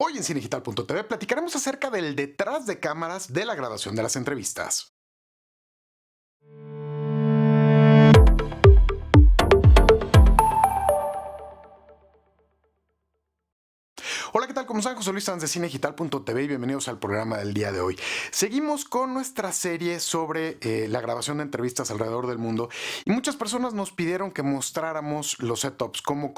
Hoy en CineGital.tv platicaremos acerca del detrás de cámaras de la grabación de las entrevistas. Hola, ¿qué tal? Como están? José Luis Sanz de Cinegital.tv y bienvenidos al programa del día de hoy. Seguimos con nuestra serie sobre eh, la grabación de entrevistas alrededor del mundo y muchas personas nos pidieron que mostráramos los setups, cómo,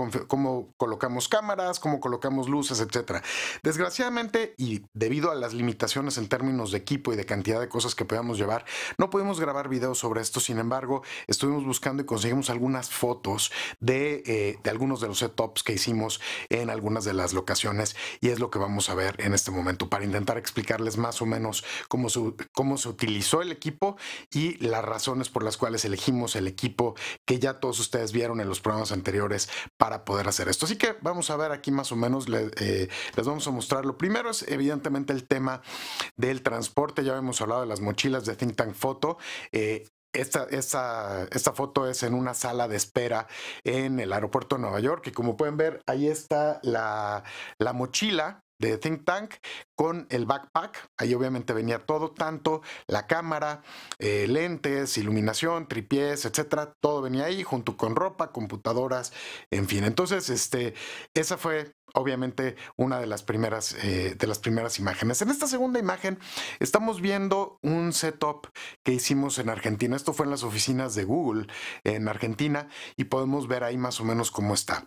colocamos cámaras, cómo colocamos luces, etc. Desgraciadamente y debido a las limitaciones en términos de equipo y de cantidad de cosas que podíamos llevar, no pudimos grabar videos sobre esto, sin embargo, estuvimos buscando y conseguimos algunas fotos de eh, algunos de los setups que hicimos en algunas de las locaciones y es lo que vamos a ver en este momento para intentar explicarles más o menos cómo, cómo se utilizó el equipo y las razones por las cuales elegimos el equipo que ya todos ustedes vieron en los programas anteriores para poder hacer esto. Así que vamos a ver aquí más o menos, eh, les vamos a mostrar. Lo primero es evidentemente el tema del transporte. Ya hemos hablado de las mochilas de Think Tank Photo. Eh, esta, esta, esta, foto es en una sala de espera en el aeropuerto de Nueva York y como pueden ver ahí está la, la mochila de Think Tank con el backpack. Ahí obviamente venía todo, tanto la cámara, eh, lentes, iluminación, tripiés, etcétera. Todo venía ahí junto con ropa, computadoras, en fin. Entonces, este, esa fue obviamente una de las primeras eh, de las primeras imágenes. En esta segunda imagen estamos viendo un setup que hicimos en Argentina. Esto fue en las oficinas de Google en Argentina y podemos ver ahí más o menos cómo está.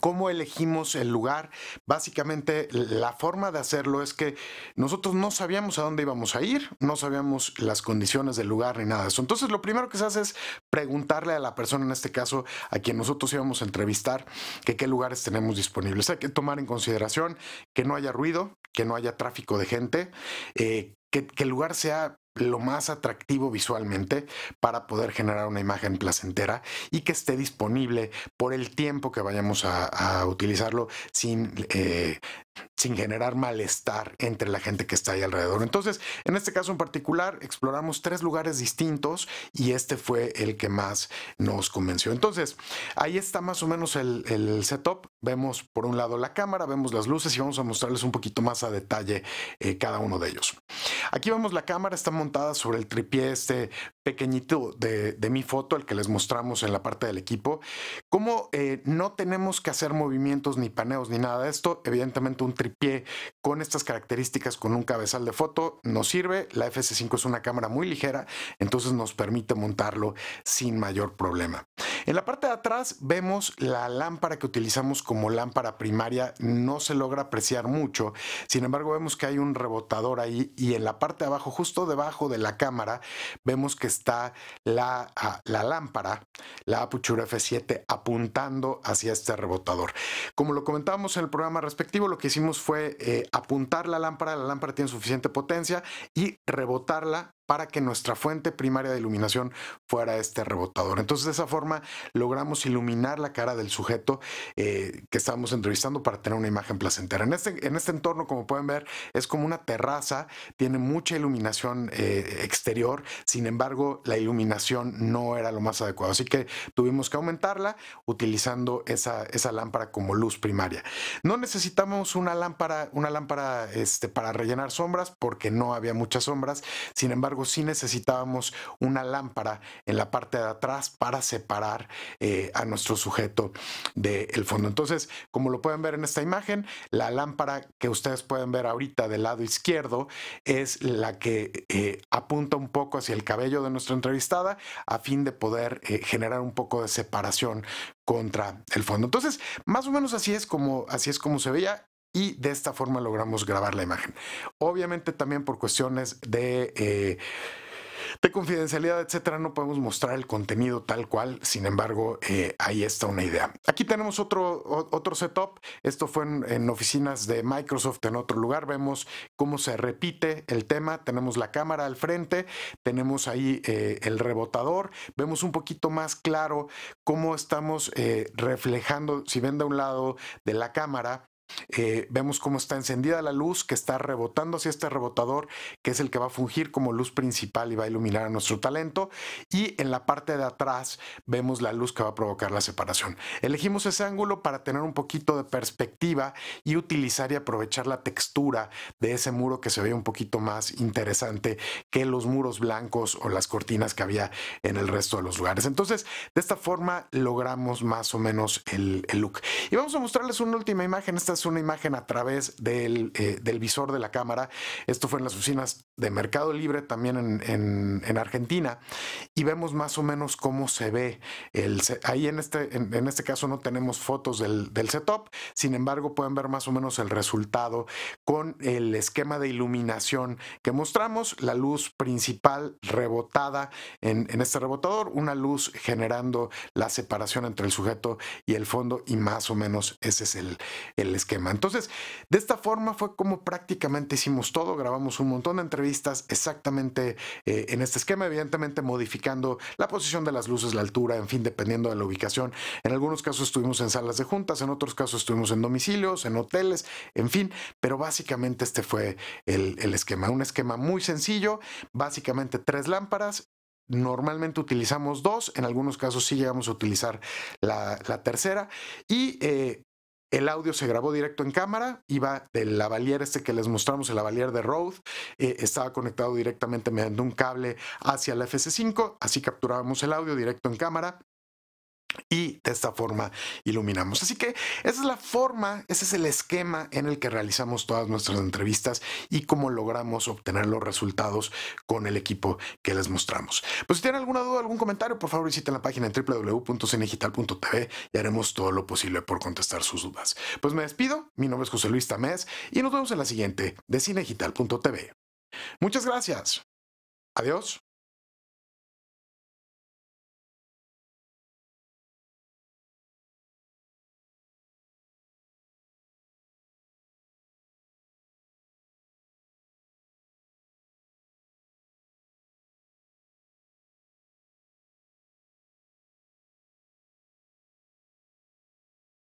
¿Cómo elegimos el lugar? Básicamente la forma de hacerlo es que nosotros no sabíamos a dónde íbamos a ir, no sabíamos las condiciones del lugar ni nada de eso. Entonces lo primero que se hace es preguntarle a la persona, en este caso a quien nosotros íbamos a entrevistar, que qué lugares tenemos disponibles. Hay que tomar en consideración que no haya ruido, que no haya tráfico de gente, eh, que, el lugar sea lo más atractivo visualmente para poder generar una imagen placentera y que esté disponible por el tiempo que vayamos a, utilizarlo sin eh, sin generar malestar entre la gente que está ahí alrededor. Entonces, en este caso en particular, exploramos tres lugares distintos y este fue el que más nos convenció. Entonces, ahí está más o menos el, setup. Vemos por un lado la cámara, vemos las luces y vamos a mostrarles un poquito más a detalle eh, cada uno de ellos. Aquí vemos la cámara, está montada sobre el tripié este pequeñito de, mi foto, el que les mostramos en la parte del equipo, como eh, no tenemos que hacer movimientos ni paneos ni nada de esto. Evidentemente un tripié con estas características, con un cabezal de foto, nos sirve. La FS5 es una cámara muy ligera, entonces nos permite montarlo sin mayor problema. En la parte de atrás vemos la lámpara que utilizamos como lámpara primaria, no se logra apreciar mucho, sin embargo vemos que hay un rebotador ahí y en la parte de abajo, justo debajo de la cámara, vemos que está ah, la, lámpara, la Apuchura F7, apuntando hacia este rebotador. Como lo comentábamos en el programa respectivo, lo que hicimos fue eh, apuntar la lámpara, la lámpara tiene suficiente potencia y rebotarla para que nuestra fuente primaria de iluminación fuera este rebotador. Entonces de esa forma logramos iluminar la cara del sujeto eh, que estábamos entrevistando para tener una imagen placentera. En este, en este entorno, como pueden ver, es como una terraza, tiene mucha iluminación eh, exterior, sin embargo la iluminación no era lo más adecuado, así que tuvimos que aumentarla utilizando esa, esa lámpara como luz primaria. No necesitamos una lámpara, una lámpara este, para rellenar sombras porque no había muchas sombras, sin embargo si necesitábamos una lámpara en la parte de atrás para separar eh, a nuestro sujeto del fondo. Entonces, como lo pueden ver en esta imagen, la lámpara que ustedes pueden ver ahorita del lado izquierdo es la que eh, apunta un poco hacia el cabello de nuestra entrevistada a fin de poder eh, generar un poco de separación contra el fondo. Entonces, más o menos así es como así es como se veía y de esta forma logramos grabar la imagen. Obviamente también por cuestiones de... Eh, de confidencialidad, etcétera, no podemos mostrar el contenido tal cual. Sin embargo, eh, ahí está una idea. Aquí tenemos otro, otro setup. Esto fue en, oficinas de Microsoft en otro lugar. Vemos cómo se repite el tema. Tenemos la cámara al frente, tenemos ahí eh, el rebotador. Vemos un poquito más claro cómo estamos reflejando, si ven de un lado de la cámara, eh, vemos cómo está encendida la luz que está rebotando hacia este rebotador, que es el que va a fungir como luz principal y va a iluminar a nuestro talento. Y en la parte de atrás vemos la luz que va a provocar la separación. Elegimos ese ángulo para tener un poquito de perspectiva y utilizar y aprovechar la textura de ese muro que se ve un poquito más interesante que los muros blancos o las cortinas que había en el resto de los lugares. Entonces, de esta forma logramos más o menos el, look. Y vamos a mostrarles una última imagen. Esta una imagen a través eh, del, visor de la cámara. Esto fue en las oficinas de Mercado Libre, también en, Argentina. Y vemos más o menos cómo se ve. El, ahí en este, en, este caso no tenemos fotos del, del setup, sin embargo pueden ver más o menos el resultado con el esquema de iluminación que mostramos, la luz principal rebotada en, este rebotador, una luz generando la separación entre el sujeto y el fondo y más o menos ese es el, el esquema esquema. Entonces, de esta forma fue como prácticamente hicimos todo, grabamos un montón de entrevistas exactamente eh, en este esquema, evidentemente modificando la posición de las luces, la altura, en fin, dependiendo de la ubicación. En algunos casos estuvimos en salas de juntas, en otros casos estuvimos en domicilios, en hoteles, en fin, pero básicamente este fue el, esquema, un esquema muy sencillo, básicamente tres lámparas Normalmente utilizamos dos, en algunos casos sí llegamos a utilizar la, tercera. Y eh, el audio se grabó directo en cámara, iba del lavalier este que les mostramos, el lavalier de Rode, eh, estaba conectado directamente mediante un cable hacia la FC5, así capturábamos el audio directo en cámara y de esta forma iluminamos. Así que esa es la forma, ese es el esquema en el que realizamos todas nuestras entrevistas y cómo logramos obtener los resultados con el equipo que les mostramos. Pues si tienen alguna duda, algún comentario, por favor visiten la página en www.cinegital.tv y haremos todo lo posible por contestar sus dudas. Pues me despido, mi nombre es José Luis Tamés y nos vemos en la siguiente de cinegital.tv. Muchas gracias. Adiós.